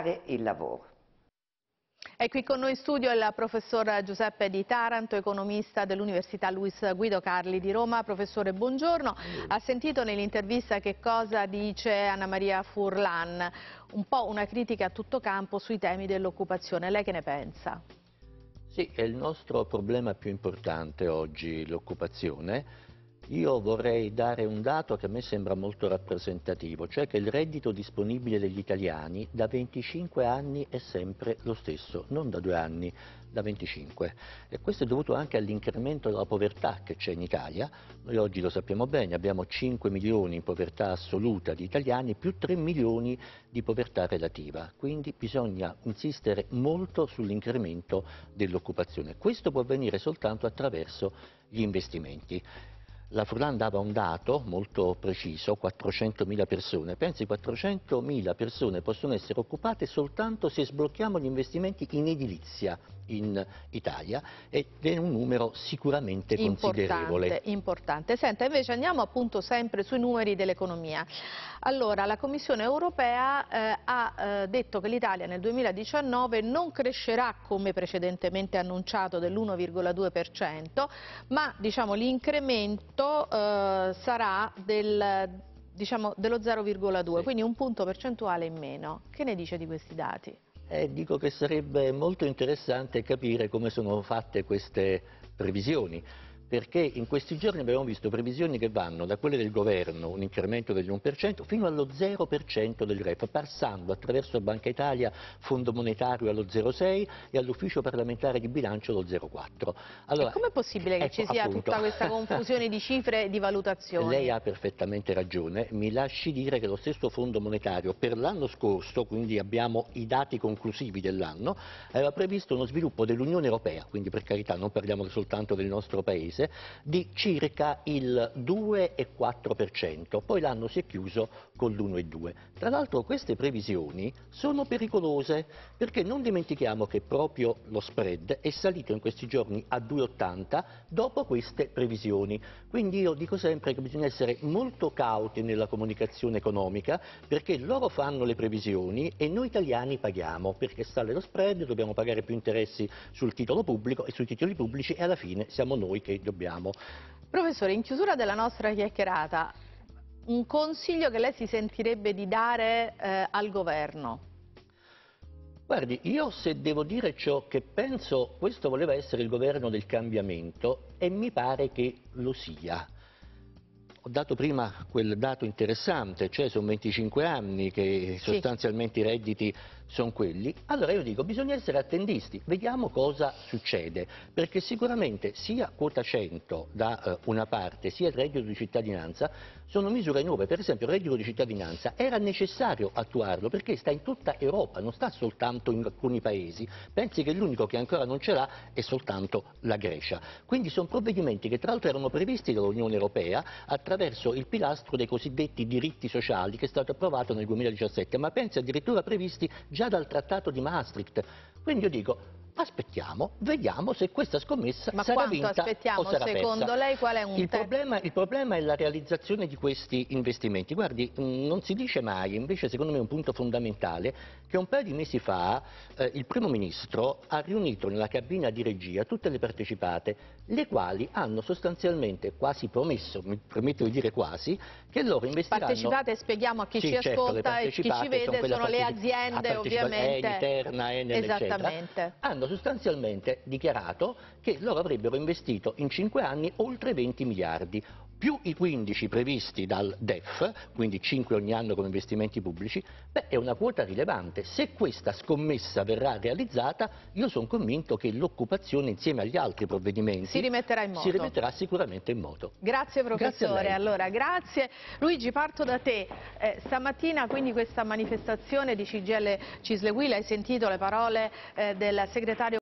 rispettare il lavoro. E qui con noi in studio il professor Giuseppe Di Taranto, economista dell'Università Luis Guido Carli di Roma. Professore, buongiorno. Ha sentito nell'intervista che cosa dice Anna Maria Furlan, un po' una critica a tutto campo sui temi dell'occupazione. Lei che ne pensa? Sì, è il nostro problema più importante oggi l'occupazione io vorrei dare un dato che a me sembra molto rappresentativo, cioè che il reddito disponibile degli italiani da 25 anni è sempre lo stesso, non da due anni, da 25. E questo è dovuto anche all'incremento della povertà che c'è in Italia. Noi oggi lo sappiamo bene, abbiamo 5 milioni in povertà assoluta di italiani più 3 milioni di povertà relativa. Quindi bisogna insistere molto sull'incremento dell'occupazione. Questo può avvenire soltanto attraverso gli investimenti la Furlan dava un dato molto preciso, 400.000 persone. Pensi 400.000 persone possono essere occupate soltanto se sblocchiamo gli investimenti in edilizia in Italia ed è un numero sicuramente considerevole. importante, considerevole. Importante. Senta, invece andiamo appunto sempre sui numeri dell'economia. Allora, la Commissione europea eh, ha eh, detto che l'Italia nel 2019 non crescerà come precedentemente annunciato dell'1,2%, ma diciamo l'incremento punto eh, sarà del, diciamo, dello 0,2, sì. quindi un punto percentuale in meno. Che ne dice di questi dati? Eh, dico che sarebbe molto interessante capire come sono fatte queste previsioni perché in questi giorni abbiamo visto previsioni che vanno da quelle del governo, un incremento dell'1%, fino allo 0% del REF, passando attraverso Banca Italia, Fondo Monetario allo 0,6 e all'Ufficio Parlamentare di Bilancio allo 0,4. Allora, Com'è possibile che ecco, ci sia appunto, tutta questa confusione di cifre e di valutazioni? Lei ha perfettamente ragione, mi lasci dire che lo stesso Fondo Monetario per l'anno scorso, quindi abbiamo i dati conclusivi dell'anno, aveva previsto uno sviluppo dell'Unione Europea, quindi per carità non parliamo soltanto del nostro Paese, mese di circa il 2,4%, poi l'anno si è chiuso con l'1,2%. Tra l'altro queste previsioni sono pericolose perché non dimentichiamo che proprio lo spread è salito in questi giorni a 2,80 dopo queste previsioni. Quindi io dico sempre che bisogna essere molto cauti nella comunicazione economica perché loro fanno le previsioni e noi italiani paghiamo perché sale lo spread, dobbiamo pagare più interessi sul titolo pubblico e sui titoli pubblici e alla fine siamo noi che dobbiamo dobbiamo. Professore, in chiusura della nostra chiacchierata, un consiglio che lei si sentirebbe di dare eh, al governo? Guardi, io se devo dire ciò che penso, questo voleva essere il governo del cambiamento e mi pare che lo sia. Ho dato prima quel dato interessante, cioè sono 25 anni che sostanzialmente sì. i redditi sono quelli. Allora io dico, bisogna essere attendisti, vediamo cosa succede, perché sicuramente sia quota 100 da eh, una parte, sia il reddito di cittadinanza, sono misure nuove. Per esempio il reddito di cittadinanza era necessario attuarlo perché sta in tutta Europa, non sta soltanto in alcuni paesi. Pensi che l'unico che ancora non ce l'ha è soltanto la Grecia. Quindi sono provvedimenti che tra l'altro erano previsti dall'Unione Europea attraverso attraverso il pilastro dei cosiddetti diritti sociali che è stato approvato nel 2017, ma pensi addirittura previsti già dal Trattato di Maastricht. Quindi io dico, aspettiamo, vediamo se questa scommessa Ma sarà vinta aspettiamo? o sarà Secondo persa. lei qual è un il problema, il problema è la realizzazione di questi investimenti. Guardi, mm, non si dice mai, invece secondo me è un punto fondamentale, che un paio di mesi fa eh, il Primo Ministro ha riunito nella cabina di regia tutte le partecipate, le quali hanno sostanzialmente quasi promesso, mi permetto di dire quasi, che loro investiranno... Partecipate, spieghiamo a chi sì, ci certo, ascolta e chi ci vede, sono, sono le aziende ovviamente... Eniterna, Enel, esattera, hanno hanno sostanzialmente dichiarato che loro avrebbero investito in cinque anni oltre 20 miliardi, più i 15 previsti dal DEF, quindi 5 ogni anno come investimenti pubblici, beh, è una quota rilevante. Se questa scommessa verrà realizzata, io sono convinto che l'occupazione insieme agli altri provvedimenti si rimetterà, in moto. Si rimetterà sicuramente in moto. Grazie professore. Grazie allora, grazie. Luigi, parto da te. Eh, stamattina quindi questa manifestazione di CGL Cisleguila hai sentito le parole eh, del segretario